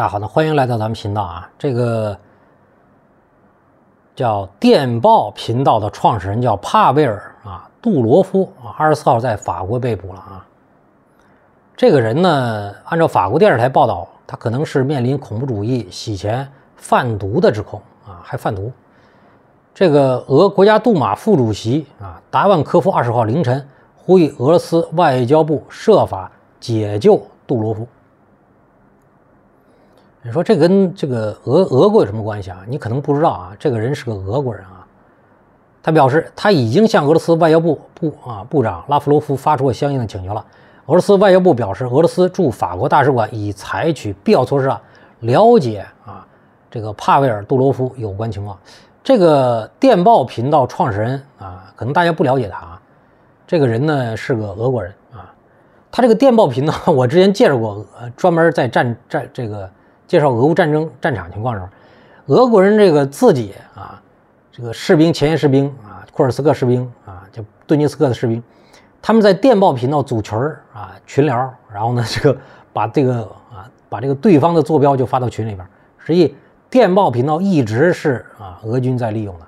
大家好，呢，欢迎来到咱们频道啊。这个叫电报频道的创始人叫帕贝尔啊杜罗夫啊，二十四号在法国被捕了啊。这个人呢，按照法国电视台报道，他可能是面临恐怖主义、洗钱、贩毒的指控啊，还贩毒。这个俄国家杜马副主席啊达万科夫二十号凌晨呼吁俄罗斯外交部设法解救杜罗夫。你说这跟这个俄俄国有什么关系啊？你可能不知道啊，这个人是个俄国人啊。他表示他已经向俄罗斯外交部部啊部长拉夫罗夫发出过相应的请求了。俄罗斯外交部表示，俄罗斯驻法国大使馆已采取必要措施啊，了解啊这个帕维尔杜罗夫有关情况。这个电报频道创始人啊，可能大家不了解他啊，这个人呢是个俄国人啊。他这个电报频道，我之前介绍过，专门在战战这个。介绍俄乌战争战场情况时候，俄国人这个自己啊，这个士兵、前线士兵啊，库尔斯克士兵啊，就顿涅斯克的士兵，他们在电报频道组群儿啊，群聊，然后呢，这个把这个啊，把这个对方的坐标就发到群里边，实际电报频道一直是啊俄军在利用的。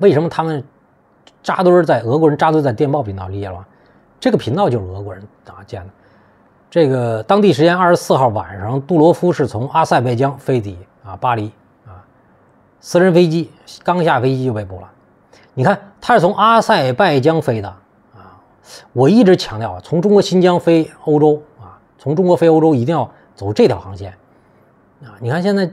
为什么他们扎堆儿在俄国人扎堆在电报频道理解了吗？这个频道就是俄国人啊建的？这个当地时间二十四号晚上，杜罗夫是从阿塞拜疆飞抵啊巴黎啊，私人飞机刚下飞机就被捕了。你看，他是从阿塞拜疆飞的啊，我一直强调啊，从中国新疆飞欧洲啊，从中国飞欧洲一定要走这条航线啊。你看现在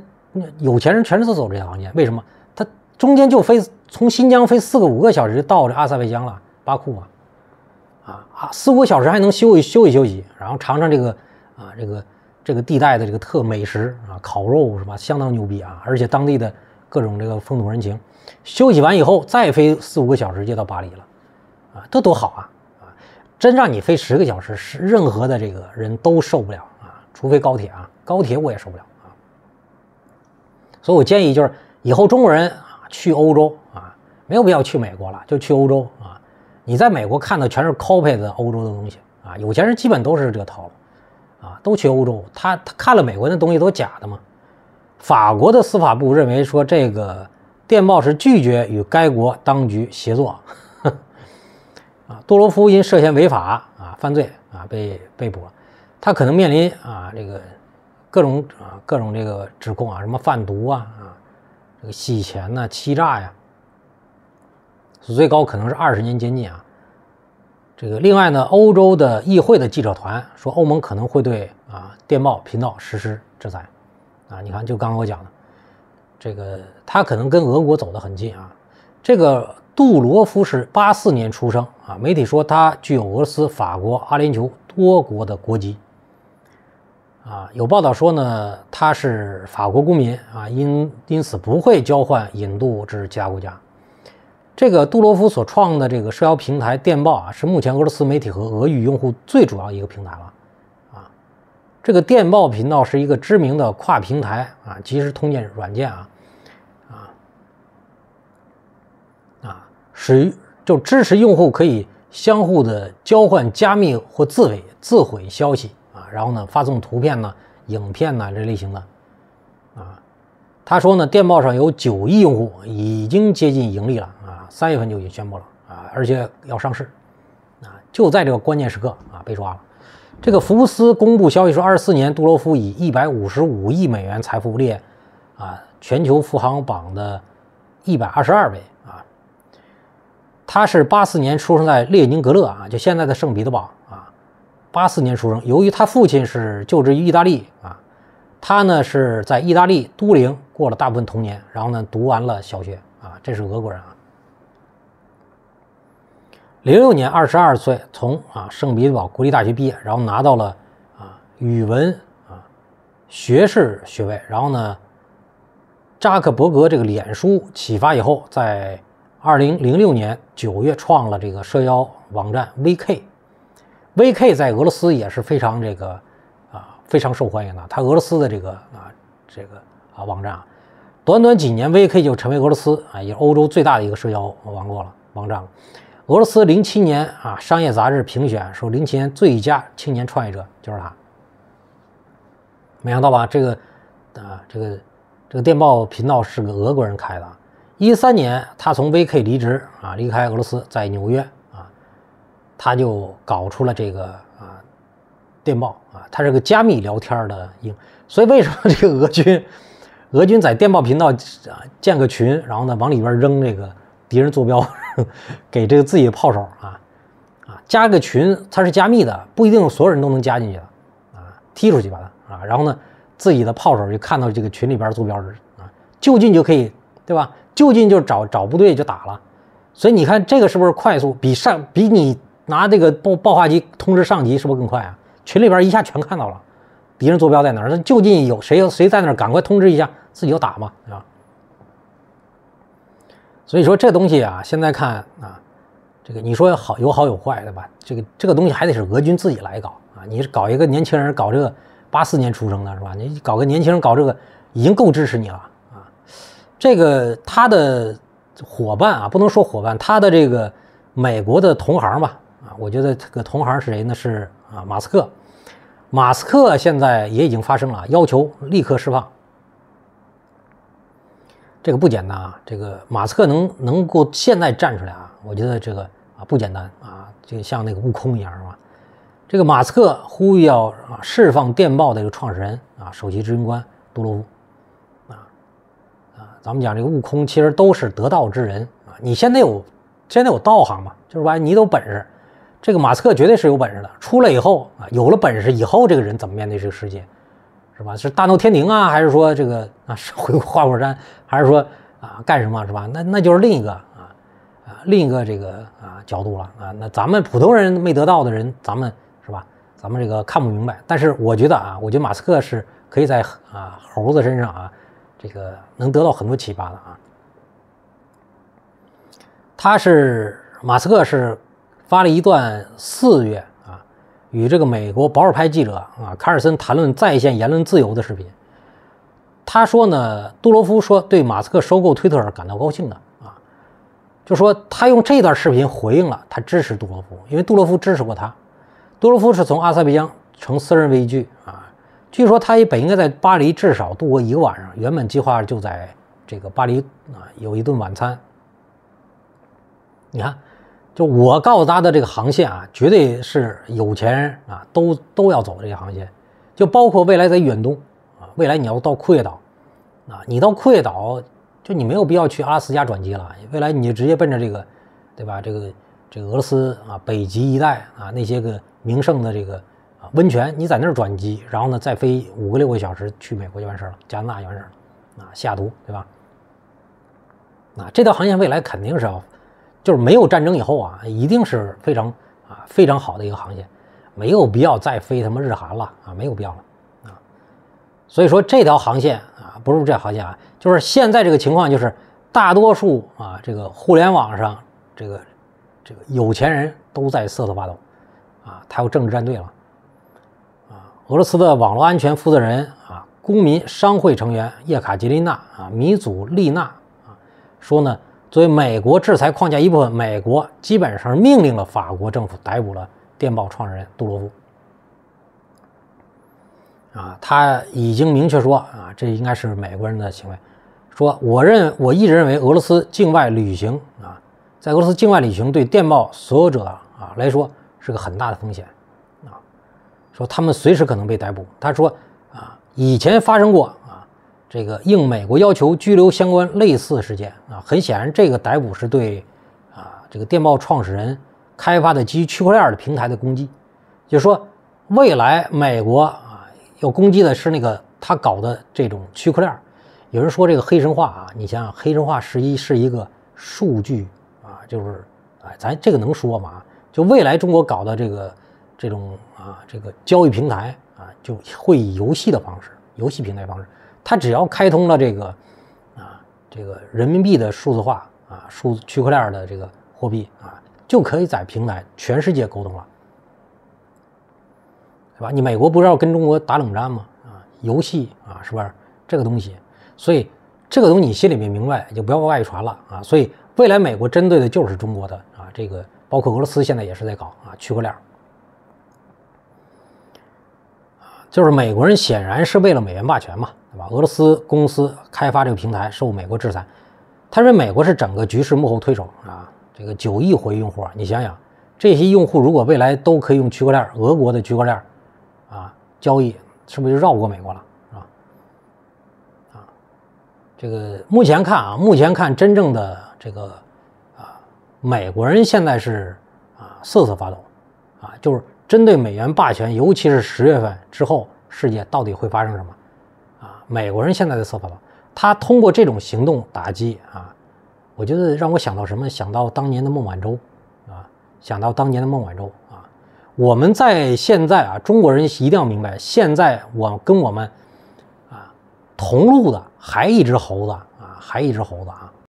有钱人全都是走这条航线，为什么？他中间就飞从新疆飞四个五个小时就到这阿塞拜疆了，巴库嘛。啊啊，四五个小时还能休息休息休息，然后尝尝这个啊这个这个地带的这个特美食啊，烤肉是吧？相当牛逼啊！而且当地的各种这个风土人情，休息完以后再飞四五个小时就到巴黎了，啊，这多好啊！啊，真让你飞十个小时，是任何的这个人都受不了啊，除非高铁啊，高铁我也受不了啊。所以，我建议就是以后中国人啊去欧洲啊，没有必要去美国了，就去欧洲啊。你在美国看的全是 copy 的欧洲的东西啊，有钱人基本都是这套，啊，都去欧洲，他他看了美国那东西都假的嘛。法国的司法部认为说这个电报是拒绝与该国当局协作。啊，多罗夫因涉嫌违法啊犯罪啊被被捕，他可能面临啊这个各种啊各种这个指控啊，什么贩毒啊啊这个洗钱呐欺诈呀。最高可能是二十年监禁啊，这个另外呢，欧洲的议会的记者团说，欧盟可能会对啊电报频道实施制裁啊。你看，就刚刚我讲的，这个他可能跟俄国走得很近啊。这个杜罗夫是八四年出生啊，媒体说他具有俄罗斯、法国、阿联酋多国的国籍啊。有报道说呢，他是法国公民啊，因因此不会交换引渡至其他国家。这个杜罗夫所创的这个社交平台电报啊，是目前俄罗斯媒体和俄语用户最主要一个平台了，啊，这个电报频道是一个知名的跨平台啊即时通讯软件啊，啊，啊，使就支持用户可以相互的交换加密或自毁自毁消息啊，然后呢发送图片呢、影片呢这类型的，啊，他说呢电报上有九亿用户，已经接近盈利了。三月份就已经宣布了啊，而且要上市，啊，就在这个关键时刻啊被抓了。这个福布斯公布消息说，二四年杜罗夫以一百五十五亿美元财富列，啊，全球富豪榜的，一百二十二位啊。他是八四年出生在列宁格勒啊，就现在的圣彼得堡啊，八四年出生。由于他父亲是就职于意大利啊，他呢是在意大利都灵过了大部分童年，然后呢读完了小学啊，这是俄国人啊。零六年，二十二岁，从啊圣彼得堡国立大学毕业，然后拿到了啊语文啊学士学位。然后呢，扎克伯格这个脸书启发以后，在二零零六年九月创了这个社交网站 VK。VK 在俄罗斯也是非常这个啊非常受欢迎的，它俄罗斯的这个啊这个啊网站啊，短短几年，VK 就成为俄罗斯啊也是欧洲最大的一个社交网络了网站。了。俄罗斯零七年啊，商业杂志评选说零七年最佳青年创业者就是他，没想到吧？这个，啊，这个，这个电报频道是个俄国人开的。一三年他从 VK 离职啊，离开俄罗斯，在纽约啊，他就搞出了这个啊电报啊，他是个加密聊天的应。所以为什么这个俄军，俄军在电报频道啊建个群，然后呢往里边扔这个。敌人坐标给这个自己的炮手啊啊加个群，它是加密的，不一定所有人都能加进去的啊，踢出去吧它啊。然后呢，自己的炮手就看到这个群里边坐标是啊，就近就可以对吧？就近就找找部队就打了。所以你看这个是不是快速？比上比你拿这个爆爆发机通知上级是不是更快啊？群里边一下全看到了，敌人坐标在哪儿？那就近有谁谁在那儿，赶快通知一下，自己就打嘛，对吧？所以说这东西啊，现在看啊，这个你说好有好有坏，对吧？这个这个东西还得是俄军自己来搞啊。你搞一个年轻人搞这个，八四年出生的是吧？你搞个年轻人搞这个，已经够支持你了啊。这个他的伙伴啊，不能说伙伴，他的这个美国的同行吧啊，我觉得这个同行是谁呢？是啊，马斯克。马斯克现在也已经发声了，要求立刻释放。这个不简单啊！这个马斯克能能够现在站出来啊，我觉得这个啊不简单啊，就像那个悟空一样是吧？这个马斯克呼吁要啊释放电报的一个创始人啊，首席执行官杜鲁夫啊啊，咱们讲这个悟空其实都是得道之人啊，你现在有现在有道行嘛？就是吧？你有本事，这个马斯克绝对是有本事的。出来以后啊，有了本事以后，这个人怎么面对这个世界？是吧？是大闹天庭啊，还是说这个啊，是回花果山，还是说啊，干什么是吧？那那就是另一个啊啊，另一个这个啊角度了啊。那咱们普通人没得到的人，咱们是吧？咱们这个看不明白。但是我觉得啊，我觉得马斯克是可以在啊猴子身上啊，这个能得到很多启发的啊。他是马斯克是发了一段四月。与这个美国保守派记者啊卡尔森谈论在线言论自由的视频，他说呢，杜罗夫说对马斯克收购推特感到高兴的啊，就说他用这段视频回应了他支持杜罗夫，因为杜罗夫支持过他。杜罗夫是从阿塞拜疆乘私人飞机啊，据说他本应该在巴黎至少度过一个晚上，原本计划就在这个巴黎啊有一顿晚餐。你看。就我告诉大家的这个航线啊，绝对是有钱人啊，都都要走这个航线，就包括未来在远东啊，未来你要到库页岛，啊，你到库页岛，就你没有必要去阿拉斯加转机了，未来你就直接奔着这个，对吧？这个这个俄罗斯啊，北极一带啊，那些个名胜的这个啊温泉，你在那儿转机，然后呢再飞五个六个小时去美国就完事儿了，加拿大就完事儿了，啊，下图对吧？啊，这条航线未来肯定是。要就是没有战争以后啊，一定是非常啊非常好的一个航线，没有必要再飞他妈日韩了啊，没有必要了啊。所以说这条航线啊，不是这条航线啊，就是现在这个情况，就是大多数啊这个互联网上这个这个有钱人都在瑟瑟发抖啊，他有政治站队了啊。俄罗斯的网络安全负责人啊，公民商会成员叶卡捷琳娜啊，米祖丽娜啊说呢。作为美国制裁框架一部分，美国基本上命令了法国政府逮捕了电报创始人杜罗夫。啊，他已经明确说啊，这应该是美国人的行为。说，我认，我一直认为俄罗斯境外旅行啊，在俄罗斯境外旅行对电报所有者啊来说是个很大的风险啊。说他们随时可能被逮捕。他说啊，以前发生过。这个应美国要求拘留相关类似事件啊，很显然，这个逮捕是对啊这个电报创始人开发的基于区块链的平台的攻击。就说未来美国啊要攻击的是那个他搞的这种区块链。有人说这个黑神话啊，你想想黑神话实一是一个数据啊，就是哎咱这个能说吗？就未来中国搞的这个这种啊这个交易平台啊，就会以游戏的方式、游戏平台方式。它只要开通了这个，啊，这个人民币的数字化啊，数区块链的这个货币啊，就可以在平台全世界沟通了，对吧？你美国不是要跟中国打冷战吗？啊，游戏啊，是不是这个东西？所以这个东西你心里面明白，就不要外传了啊。所以未来美国针对的就是中国的啊，这个包括俄罗斯现在也是在搞啊区块链。就是美国人显然是为了美元霸权嘛，对吧？俄罗斯公司开发这个平台受美国制裁，他说美国是整个局势幕后推手啊。这个九亿活跃用户，你想想，这些用户如果未来都可以用区块链，俄国的区块链啊交易，是不是就绕过美国了，是吧？啊，这个目前看啊，目前看真正的这个啊，美国人现在是啊瑟瑟发抖，啊就是。针对美元霸权，尤其是十月份之后，世界到底会发生什么？啊，美国人现在的策划了，他通过这种行动打击啊，我觉得让我想到什么？想到当年的孟晚舟，啊，想到当年的孟晚舟，啊，我们在现在啊，中国人一定要明白，现在我跟我们啊同路的还一只猴子啊，还一只猴子啊。